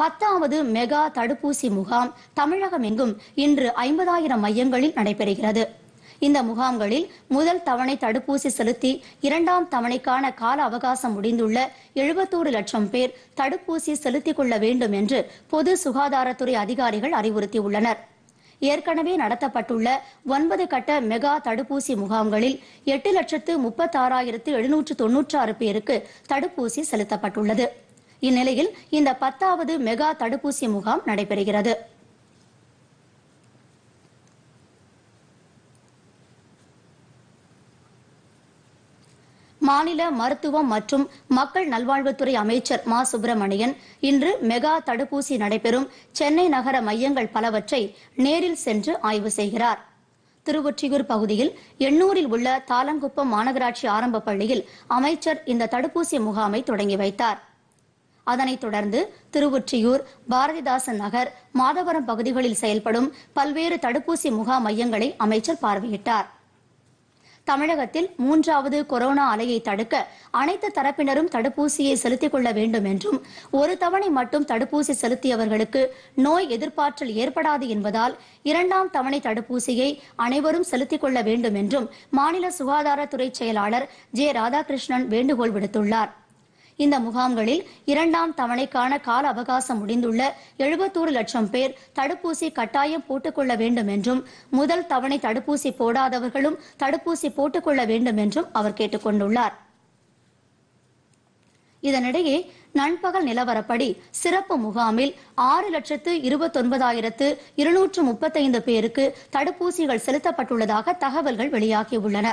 பத்தாவது மெகா தடுப்பூசி முகாம் தமிழகம் எங்கும் இன்று ஐம்பதாயிரம் மையங்களில் நடைபெறுகிறது இந்த முகாம்களில் முதல் தவணை தடுப்பூசி செலுத்தி இரண்டாம் தவணைக்கான கால அவகாசம் முடிந்துள்ள எழுபத்தோரு லட்சம் பேர் தடுப்பூசி செலுத்திக் கொள்ள வேண்டும் என்று பொது சுகாதாரத்துறை அதிகாரிகள் அறிவுறுத்தியுள்ளனர் ஏற்கனவே நடத்தப்பட்டுள்ள ஒன்பது கட்ட மெகா தடுப்பூசி முகாம்களில் எட்டு லட்சத்து முப்பத்தாறாயிரத்து எழுநூற்று தொன்னூற்றாறு பேருக்கு தடுப்பூசி செலுத்தப்பட்டுள்ளது இந்நிலையில் இந்த பத்தாவது மெகா தடுப்பூசி முகாம் நடைபெறுகிறது மாநில மருத்துவம் மற்றும் மக்கள் நல்வாழ்வுத்துறை அமைச்சர் மா சுப்பிரமணியன் இன்று மெகா தடுப்பூசி நடைபெறும் சென்னை நகர மையங்கள் பலவற்றை நேரில் சென்று ஆய்வு செய்கிறார் திருவொற்றியூர் பகுதியில் எண்ணூரில் உள்ள தாளங்குப்பம் மாநகராட்சி ஆரம்ப பள்ளியில் அமைச்சர் இந்த தடுப்பூசி முகாமை தொடங்கி வைத்தார் அதனைத் தொடர்ந்து திருவொற்றியூர் பாரதிதாசன் நகர் மாதவரம் பகுதிகளில் செயல்படும் பல்வேறு தடுப்பூசி முகாம் மையங்களை அமைச்சர் பார்வையிட்டார் தமிழகத்தில் மூன்றாவது கொரோனா அலையை தடுக்க அனைத்து தரப்பினரும் தடுப்பூசியை செலுத்திக் கொள்ள வேண்டும் என்றும் ஒரு தவணை மட்டும் தடுப்பூசி செலுத்தியவர்களுக்கு நோய் எதிர்ப்பாற்றல் ஏற்படாது என்பதால் இரண்டாம் தவணை தடுப்பூசியை அனைவரும் செலுத்திக் கொள்ள வேண்டும் என்றும் மாநில சுகாதாரத்துறை செயலாளர் ஜே ராதாகிருஷ்ணன் வேண்டுகோள் விடுத்துள்ளார் இந்த முகாம்களில் இரண்டாம் தவணைக்கான கால அவகாசம் முடிந்துள்ள எழுபத்தோரு லட்சம் பேர் தடுப்பூசி கட்டாயம் போட்டுக்கொள்ள வேண்டும் என்றும் முதல் தவணை தடுப்பூசி போடாதவர்களும் தடுப்பூசி போட்டுக்கொள்ள வேண்டும் என்றும் அவர் கேட்டுக் கொண்டுள்ளார் இதனிடையே நண்பகல் நிலவரப்படி சிறப்பு முகாமில் ஆறு லட்சத்து இருபத்தொன்பதாயிரத்து இருநூற்று முப்பத்தைந்து பேருக்கு தடுப்பூசிகள் செலுத்தப்பட்டுள்ளதாக தகவல்கள் வெளியாகியுள்ளன